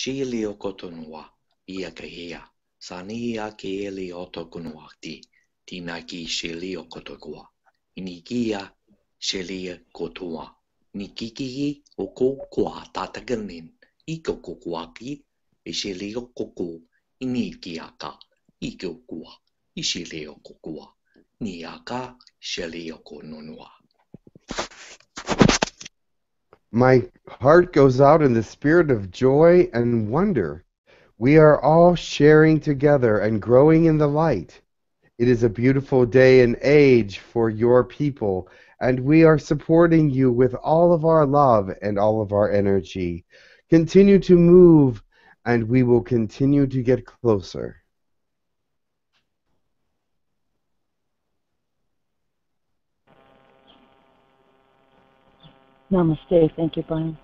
Shiliokotonua iäkehiä. sania kieli otokunuakti, tinaki siili okotokua, inikia shiliokotua. kotua, e e okokua oko kua tataganin, iko kukuaki, siili okoku, inikiaka, iko kua, niaka shiliokonunua. My heart goes out in the spirit of joy and wonder. We are all sharing together and growing in the light. It is a beautiful day and age for your people, and we are supporting you with all of our love and all of our energy. Continue to move, and we will continue to get closer. Namaste. Thank you, Brian.